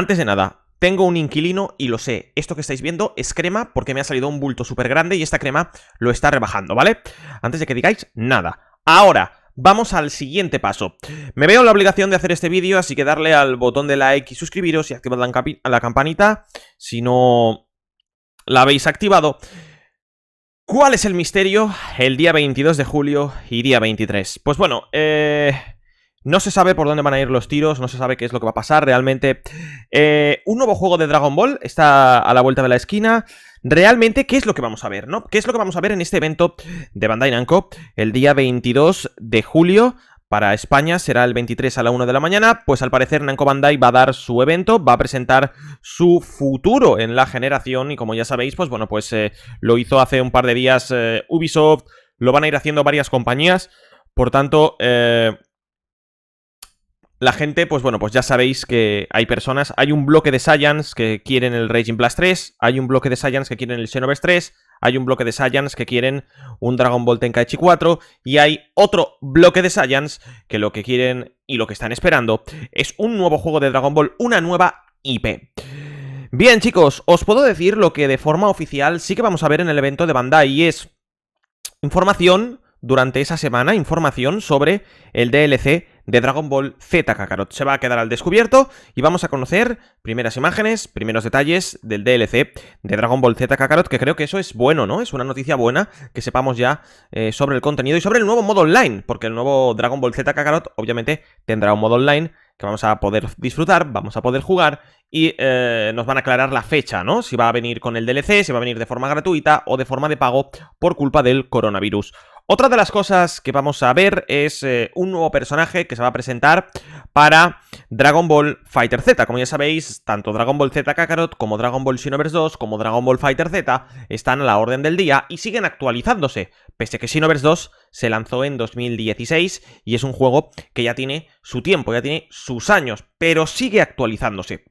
Antes de nada, tengo un inquilino y lo sé. Esto que estáis viendo es crema porque me ha salido un bulto súper grande y esta crema lo está rebajando, ¿vale? Antes de que digáis nada. Ahora, Vamos al siguiente paso. Me veo la obligación de hacer este vídeo, así que darle al botón de like y suscribiros y activad la, campanita si no la habéis activado. ¿Cuál es el misterio el día 22 de julio y día 23? Pues bueno, eh... No se sabe por dónde van a ir los tiros, no se sabe qué es lo que va a pasar realmente. Eh, un nuevo juego de Dragon Ball está a la vuelta de la esquina. Realmente, ¿qué es lo que vamos a ver? ¿no? ¿Qué es lo que vamos a ver en este evento de Bandai Namco el día 22 de julio? Para España será el 23 a la 1 de la mañana, pues al parecer Namco Bandai va a dar su evento, va a presentar su futuro en la generación y como ya sabéis, pues bueno, pues eh, lo hizo hace un par de días eh, Ubisoft, lo van a ir haciendo varias compañías, por tanto, eh, la gente, pues bueno, pues ya sabéis que hay personas. Hay un bloque de Saiyans que quieren el Raging Blast 3, hay un bloque de Saiyans que quieren el Xenoverse 3, hay un bloque de Saiyans que quieren un Dragon Ball Tenkaichi 4 y hay otro bloque de Saiyans que lo que quieren y lo que están esperando es un nuevo juego de Dragon Ball, una nueva IP. Bien chicos, os puedo decir lo que de forma oficial sí que vamos a ver en el evento de Bandai y es información durante esa semana, información sobre el DLC de Dragon Ball Z Kakarot. Se va a quedar al descubierto y vamos a conocer primeras imágenes, primeros detalles del DLC de Dragon Ball Z Kakarot, que creo que eso es bueno, ¿no? Es una noticia buena que sepamos ya eh, sobre el contenido y sobre el nuevo modo online, porque el nuevo Dragon Ball Z Kakarot obviamente tendrá un modo online que vamos a poder disfrutar, vamos a poder jugar y eh, nos van a aclarar la fecha, ¿no? Si va a venir con el DLC, si va a venir de forma gratuita o de forma de pago por culpa del coronavirus. Otra de las cosas que vamos a ver es eh, un nuevo personaje que se va a presentar para Dragon Ball Fighter Z. Como ya sabéis, tanto Dragon Ball Z Kakarot como Dragon Ball Xenoverse 2 como Dragon Ball Fighter Z están a la orden del día y siguen actualizándose, pese a que Xenoverse 2 se lanzó en 2016 y es un juego que ya tiene su tiempo, ya tiene sus años, pero sigue actualizándose.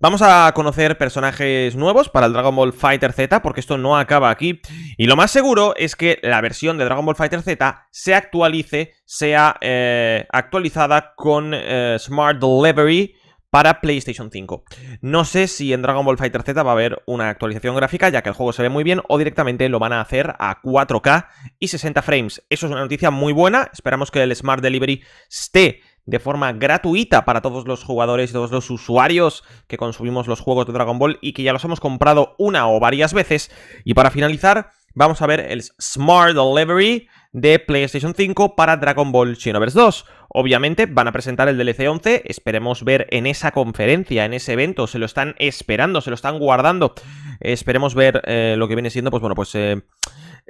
Vamos a conocer personajes nuevos para el Dragon Ball Fighter Z, porque esto no acaba aquí. Y lo más seguro es que la versión de Dragon Ball Fighter Z se actualice, sea eh, actualizada con eh, Smart Delivery para PlayStation 5. No sé si en Dragon Ball Fighter Z va a haber una actualización gráfica, ya que el juego se ve muy bien, o directamente lo van a hacer a 4K y 60 frames. Eso es una noticia muy buena, esperamos que el Smart Delivery esté de forma gratuita para todos los jugadores y todos los usuarios que consumimos los juegos de Dragon Ball y que ya los hemos comprado una o varias veces. Y para finalizar, vamos a ver el Smart Delivery de PlayStation 5 para Dragon Ball Xenoverse 2. Obviamente van a presentar el DLC 11, esperemos ver en esa conferencia, en ese evento, se lo están esperando, se lo están guardando esperemos ver eh, lo que viene siendo, pues bueno, pues eh,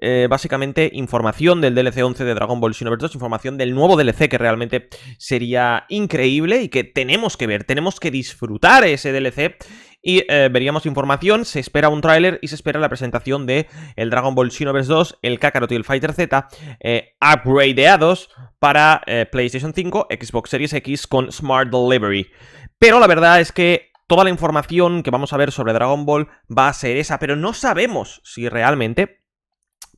eh, básicamente información del DLC 11 de Dragon Ball Xenoverse 2, información del nuevo DLC que realmente sería increíble y que tenemos que ver, tenemos que disfrutar ese DLC y veríamos información, se espera un tráiler y se espera la presentación de el Dragon Ball Xenoverse 2, el Kakarot y el Fighter Z upgradeados para PlayStation 5, Xbox Series X con Smart Delivery. Pero la verdad es que Toda la información que vamos a ver sobre Dragon Ball va a ser esa, pero no sabemos si realmente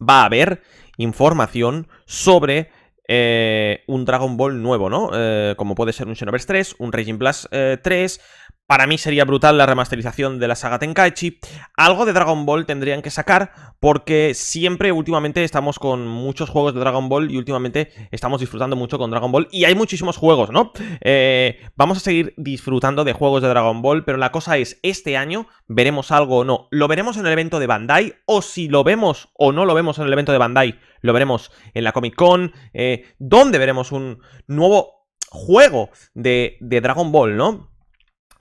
va a haber información sobre eh, un Dragon Ball nuevo, ¿no? Eh, como puede ser un Xenoverse 3, un Raging Blast 3, eh, para mí sería brutal la remasterización de la saga Tenkaichi. Algo de Dragon Ball tendrían que sacar porque siempre últimamente estamos con muchos juegos de Dragon Ball y últimamente estamos disfrutando mucho con Dragon Ball y hay muchísimos juegos, ¿no? Eh, vamos a seguir disfrutando de juegos de Dragon Ball, pero la cosa es, este año veremos algo o no. Lo veremos en el evento de Bandai o si lo vemos o no lo vemos en el evento de Bandai, lo veremos en la Comic Con, eh, donde veremos un nuevo juego de, de Dragon Ball, ¿no?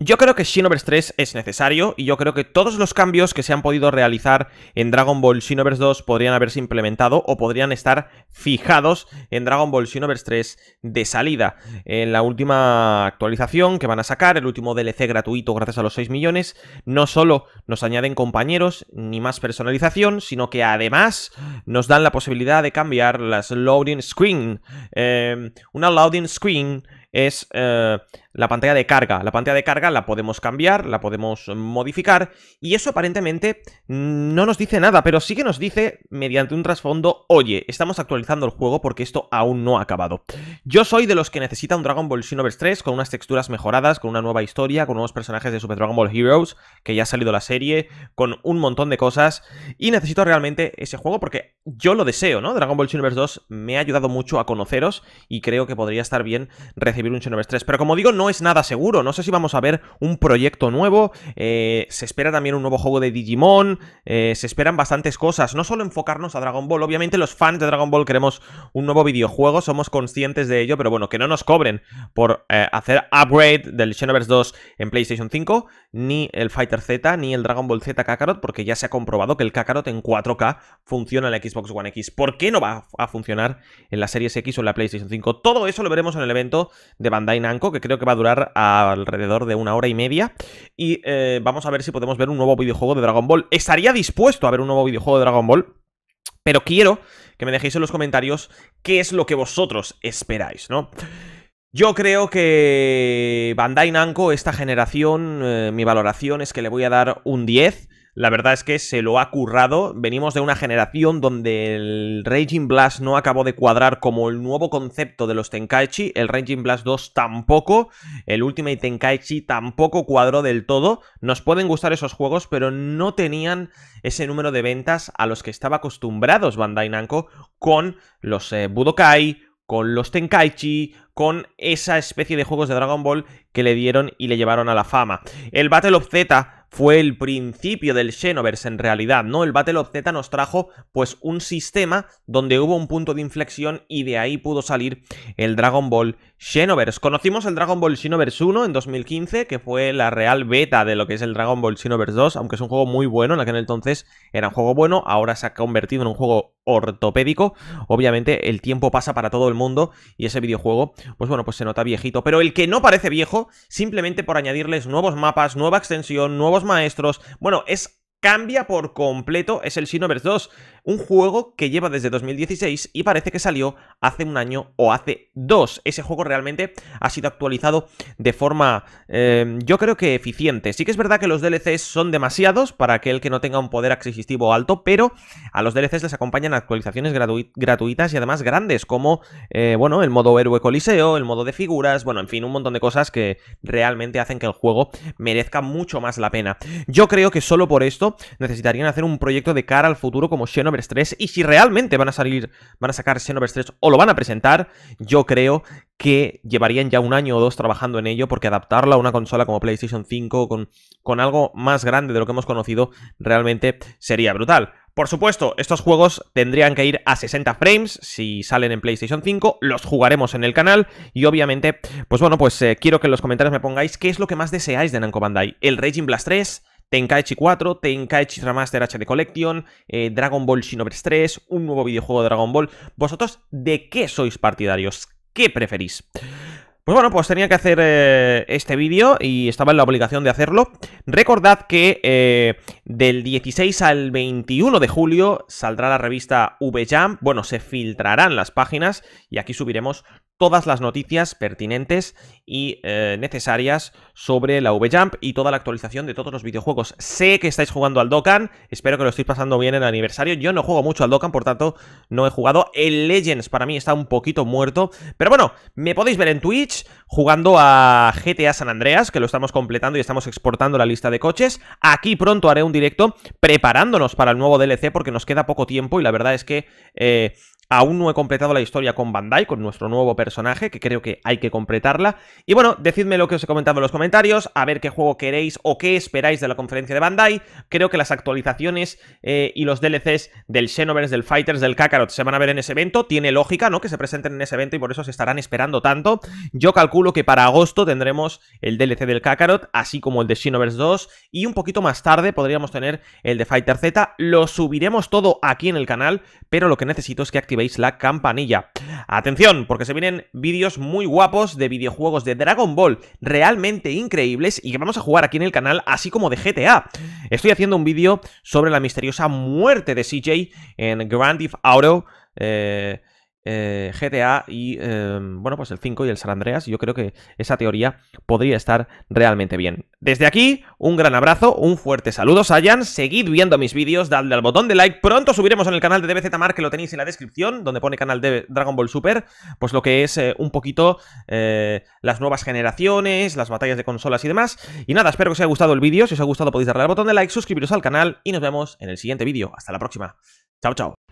Yo creo que Xenoverse 3 es necesario y yo creo que todos los cambios que se han podido realizar en Dragon Ball Xenoverse 2 podrían haberse implementado o podrían estar fijados en Dragon Ball Xenoverse 3 de salida. En la última actualización que van a sacar, el último DLC gratuito gracias a los 6 millones, no solo nos añaden compañeros ni más personalización, sino que además nos dan la posibilidad de cambiar las loading screen. Eh, una loading screen es eh, la pantalla de carga. La pantalla de carga la podemos cambiar, la podemos modificar y eso aparentemente no nos dice nada, pero sí que nos dice mediante un trasfondo, oye, estamos actualizando el juego porque esto aún no ha acabado. Yo soy de los que necesita un Dragon Ball Xenoverse 3 con unas texturas mejoradas, con una nueva historia, con nuevos personajes de Super Dragon Ball Heroes, que ya ha salido la serie, con un montón de cosas y necesito realmente ese juego porque yo lo deseo, ¿no? Dragon Ball Xenoverse 2 me ha ayudado mucho a conoceros y creo que podría estar bien recibir un Xenoverse 3, pero como digo, no es nada seguro. No sé si vamos a ver un proyecto nuevo. Eh, se espera también un nuevo juego de Digimon. Eh, se esperan bastantes cosas. No solo enfocarnos a Dragon Ball. Obviamente los fans de Dragon Ball queremos un nuevo videojuego. Somos conscientes de ello. Pero bueno, que no nos cobren por eh, hacer upgrade del Xenoverse 2 en PlayStation 5. Ni el Fighter Z, ni el Dragon Ball Z Kakarot. Porque ya se ha comprobado que el Kakarot en 4K funciona en la Xbox One X. ¿Por qué no va a funcionar en la Series X o en la PlayStation 5? Todo eso lo veremos en el evento de Bandai Namco. Que creo que va a durar alrededor de una hora y media. Y eh, vamos a ver si podemos ver un nuevo videojuego de Dragon Ball. Estaría dispuesto a ver un nuevo videojuego de Dragon Ball, pero quiero que me dejéis en los comentarios qué es lo que vosotros esperáis, ¿no? Yo creo que Bandai Namco, esta generación, eh, mi valoración es que le voy a dar un 10 la verdad es que se lo ha currado. Venimos de una generación donde el Raging Blast no acabó de cuadrar como el nuevo concepto de los Tenkaichi. El Raging Blast 2 tampoco. El Ultimate Tenkaichi tampoco cuadró del todo. Nos pueden gustar esos juegos, pero no tenían ese número de ventas a los que estaba acostumbrados Bandai Namco con los eh, Budokai, con los Tenkaichi, con esa especie de juegos de Dragon Ball que le dieron y le llevaron a la fama. El Battle of Z fue el principio del Xenoverse en realidad, ¿no? El Battle of Z nos trajo pues un sistema donde hubo un punto de inflexión y de ahí pudo salir el Dragon Ball Xenoverse. Conocimos el Dragon Ball Xenoverse 1 en 2015, que fue la real beta de lo que es el Dragon Ball Xenoverse 2, aunque es un juego muy bueno, en aquel entonces era un juego bueno, ahora se ha convertido en un juego ortopédico. Obviamente el tiempo pasa para todo el mundo y ese videojuego, pues bueno, pues se nota viejito. Pero el que no parece viejo, simplemente por añadirles nuevos mapas, nueva extensión, nuevos maestros, bueno, es cambia por completo es el Xenoverse 2 un juego que lleva desde 2016 y parece que salió hace un año o hace dos. Ese juego realmente ha sido actualizado de forma, em, yo creo que eficiente. Sí que es verdad que los DLCs son demasiados para aquel que no tenga un poder adquisitivo alto, pero a los DLCs les acompañan actualizaciones gratuitas y además grandes, como, eh, bueno, el modo héroe coliseo, el modo de figuras, bueno, en fin, un montón de cosas que realmente hacen que el juego merezca mucho más la pena. Yo creo que solo por esto necesitarían hacer un proyecto de cara al futuro como 3 y si realmente van a salir, van a sacar Xenoverse 3 o lo van a presentar, yo creo que llevarían ya un año o dos trabajando en ello porque adaptarla a una consola como PlayStation 5 con, con algo más grande de lo que hemos conocido realmente sería brutal. Por supuesto, estos juegos tendrían que ir a 60 frames si salen en PlayStation 5, los jugaremos en el canal y obviamente, pues bueno, pues eh, quiero que en los comentarios me pongáis qué es lo que más deseáis de Namco Bandai, el Raging Blast 3, Tenkaichi 4, Tenkaichi Ramaster HD Collection, eh, Dragon Ball Xenoverse 3, un nuevo videojuego de Dragon Ball. ¿Vosotros de qué sois partidarios? ¿Qué preferís? Pues bueno, pues tenía que hacer eh, este vídeo y estaba en la obligación de hacerlo. Recordad que eh, del 16 al 21 de julio saldrá la revista V-Jam. Bueno, se filtrarán las páginas y aquí subiremos todas las noticias pertinentes y eh, necesarias sobre la V-Jump y toda la actualización de todos los videojuegos. Sé que estáis jugando al Dokkan, espero que lo estéis pasando bien en el aniversario. Yo no juego mucho al Dokkan, por tanto no he jugado. El Legends para mí está un poquito muerto, pero bueno, me podéis ver en Twitch jugando a GTA San Andreas, que lo estamos completando y estamos exportando la lista de coches. Aquí pronto haré un directo preparándonos para el nuevo DLC porque nos queda poco tiempo y la verdad es que... Eh, Aún no he completado la historia con Bandai, con nuestro nuevo personaje, que creo que hay que completarla. Y bueno, decidme lo que os he comentado en los comentarios, a ver qué juego queréis o qué esperáis de la conferencia de Bandai. Creo que las actualizaciones eh, y los DLCs del Xenoverse, del Fighters, del Kakarot se van a ver en ese evento. Tiene lógica, ¿no? Que se presenten en ese evento y por eso se estarán esperando tanto. Yo calculo que para agosto tendremos el DLC del Kakarot, así como el de Xenoverse 2. Y un poquito más tarde podríamos tener el de Fighter Z. Lo subiremos todo aquí en el canal, pero lo que necesito es que activemos veis la campanilla. Atención, porque se vienen vídeos muy guapos de videojuegos de Dragon Ball, realmente increíbles y que vamos a jugar aquí en el canal, así como de GTA. Estoy haciendo un vídeo sobre la misteriosa muerte de CJ en Grand Theft Auto. Eh, eh, GTA y, em, bueno, pues el 5 y el San Andreas. Yo creo que esa teoría podría estar realmente bien. Desde aquí, un gran abrazo, un fuerte saludo, Sayan. Seguid viendo mis vídeos, dadle al botón de like. Pronto subiremos en el canal de DBZ Mar, que lo tenéis en la descripción, donde pone canal de Dragon Ball Super, pues lo que es eh, un poquito eh, las nuevas generaciones, las batallas de consolas y demás. Y nada, espero que os haya gustado el vídeo. Si os ha gustado podéis darle al botón de like, suscribiros al canal y nos vemos en el siguiente vídeo. Hasta la próxima. Chao, chao.